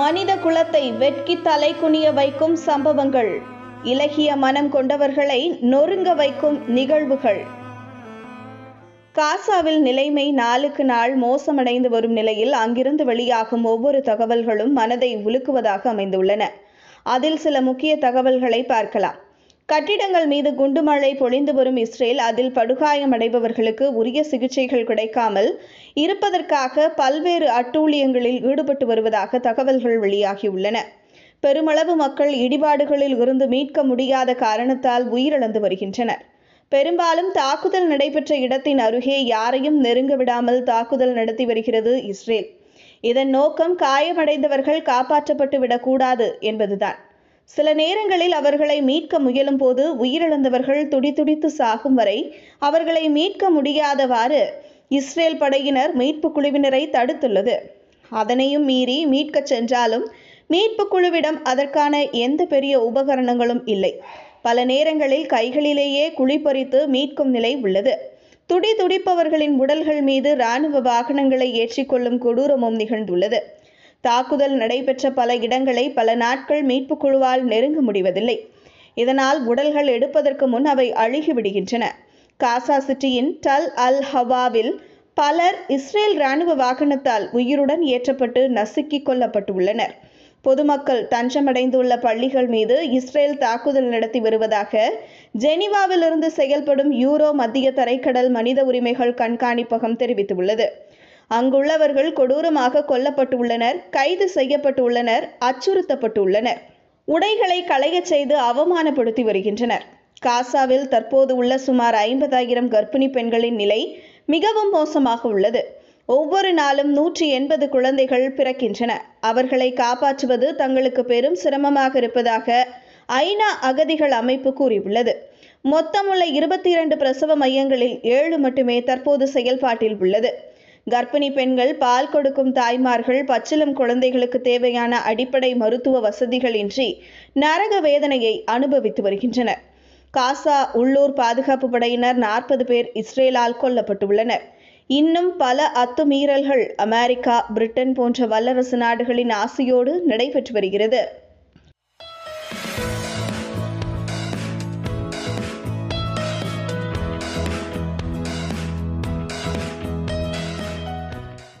மனித குலத்தை வெட்கி தலை குனிய வைக்கும் சம்பவங்கள் இலகிய மனம் கொண்டவர்களை நொறுங்க வைக்கும் நிகழ்வுகள் காசாவில் நிலைமை நாளுக்கு நாள் மோசமடைந்து வரும் நிலையில் அங்கிருந்து வெளியாகும் ஒவ்வொரு தகவல்களும் மனதை உலுக்குவதாக அமைந்துள்ளன அதில் சில முக்கிய தகவல்களை பார்க்கலாம் கட்டிடங்கள் மீது குண்டுமழை பொழிந்து வரும் இஸ்ரேல் அதில் படுகாயமடைபவர்களுக்கு உரிய சிகிச்சைகள் கிடைக்காமல் இருப்பதற்காக பல்வேறு அட்டூழியங்களில் ஈடுபட்டு வருவதாக தகவல்கள் வெளியாகியுள்ளன பெருமளவு மக்கள் இடிபாடுகளில் இருந்து மீட்க முடியாத காரணத்தால் உயிரிழந்து வருகின்றனர் பெரும்பாலும் தாக்குதல் நடைபெற்ற இடத்தின் அருகே யாரையும் நெருங்க விடாமல் தாக்குதல் நடத்தி வருகிறது இஸ்ரேல் இதன் நோக்கம் காயமடைந்தவர்கள் காப்பாற்றப்பட்டு விடக்கூடாது என்பதுதான் சில நேரங்களில் அவர்களை மீட்க முயலும் போது உயிரிழந்தவர்கள் துடிதுடித்து சாகும் வரை அவர்களை மீட்க முடியாதவாறு இஸ்ரேல் படையினர் மீட்பு குழுவினரை தடுத்துள்ளது அதனையும் மீறி மீட்கச் சென்றாலும் மீட்பு குழுவிடம் அதற்கான எந்த பெரிய உபகரணங்களும் இல்லை பல நேரங்களில் கைகளிலேயே குழிப்பறித்து மீட்கும் நிலை உள்ளது துடி துடிப்பவர்களின் உடல்கள் மீது இராணுவ வாகனங்களை ஏற்றிக்கொள்ளும் கொடூரமும் நிகழ்ந்துள்ளது தாக்குதல் நடைபெற்ற பல இடங்களை பல நாட்கள் மீட்புக் குழுவால் நெருங்க முடிவதில்லை இதனால் உடல்கள் எடுப்பதற்கு முன் அவை அழுகிவிடுகின்றன காசா சிட்டியின் டல் அல் ஹவாவில் பலர் இஸ்ரேல் இராணுவ வாகனத்தால் உயிருடன் ஏற்றப்பட்டு நசுக்கி கொல்லப்பட்டுள்ளனர் பொதுமக்கள் தஞ்சமடைந்துள்ள பள்ளிகள் மீது இஸ்ரேல் தாக்குதல் நடத்தி வருவதாக ஜெனீவாவிலிருந்து செயல்படும் யூரோ மத்திய தரைக்கடல் மனித உரிமைகள் கண்காணிப்பகம் தெரிவித்துள்ளது அங்குள்ளவர்கள் கொடூரமாக கொல்லப்பட்டுள்ளனர் கைது செய்யப்பட்டுள்ளனர் அச்சுறுத்தப்பட்டுள்ளனர் உடைகளை களையச் செய்து அவமானப்படுத்தி வருகின்றனர் காசாவில் தற்போது உள்ள சுமார் ஐம்பதாயிரம் கர்ப்பிணி பெண்களின் நிலை மிகவும் மோசமாக உள்ளது ஒவ்வொரு நாளும் நூற்றி எண்பது குழந்தைகள் பிறக்கின்றன அவர்களை காப்பாற்றுவது தங்களுக்கு பெரும் சிரமமாக இருப்பதாக ஐநா அகதிகள் அமைப்பு கூறியுள்ளது மொத்தமுள்ள இருபத்தி இரண்டு பிரசவ மையங்களில் ஏழு மட்டுமே தற்போது செயல்பாட்டில் உள்ளது கர்ப்பிணி பெண்கள் பால் கொடுக்கும் தாய்மார்கள் பச்சிலம் குழந்தைகளுக்கு தேவையான அடிப்படை மருத்துவ வசதிகள் இன்றி நரக வேதனையை அனுபவித்து வருகின்றனர் காசா உள்ளூர் பாதுகாப்பு படையினர் நாற்பது பேர் இஸ்ரேலால் கொல்லப்பட்டுள்ளனர் இன்னும் பல அத்துமீறல்கள் அமெரிக்கா பிரிட்டன் போன்ற வல்லரசு நாடுகளின் ஆசையோடு நடைபெற்று வருகிறது